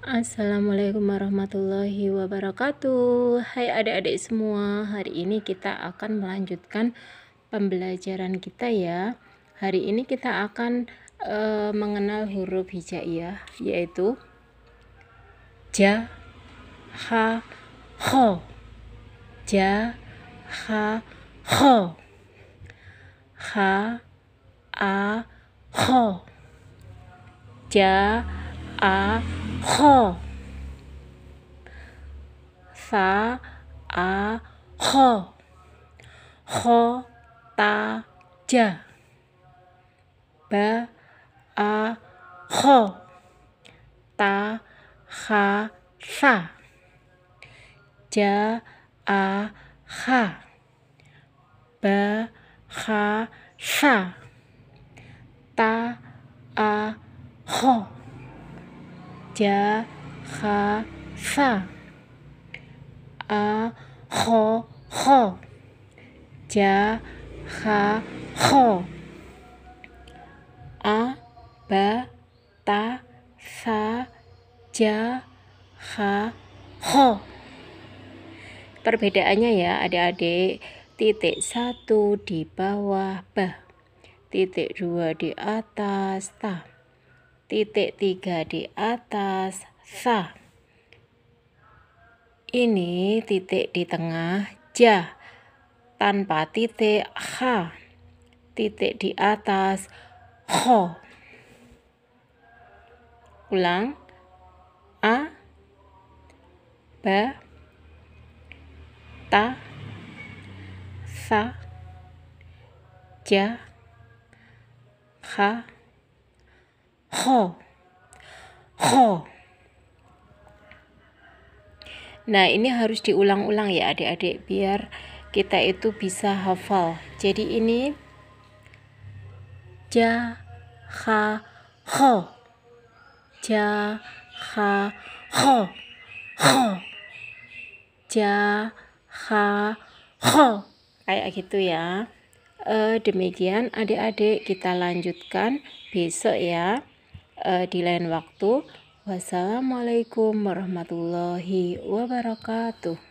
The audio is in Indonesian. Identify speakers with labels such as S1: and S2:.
S1: Assalamualaikum warahmatullahi wabarakatuh Hai adik-adik semua Hari ini kita akan melanjutkan pembelajaran kita ya Hari ini kita akan e, mengenal huruf hijaiyah Yaitu Ja Ha Ho Ja Ha Ho Ha A Ho Ja A 好，啥啊？好，好大家，把啊好，他哈啥？叫啊哈，把哈啥？他啊好。ja kha fa a ho ho ja kha ho a ba ta sa ja kha ho perbedaannya ya adik-adik titik satu di bawah ba titik dua di atas ta titik tiga di atas sa ini titik di tengah ja tanpa titik h titik di atas ho ulang a ba ta sa ja ha ho ho nah ini harus diulang-ulang ya adik-adik biar kita itu bisa hafal jadi ini ja ha ho ja ha ho ho ja ha ho kayak gitu ya e, demikian adik-adik kita lanjutkan besok ya uh, di lain waktu. Wassalamualaikum warahmatullahi wabarakatuh.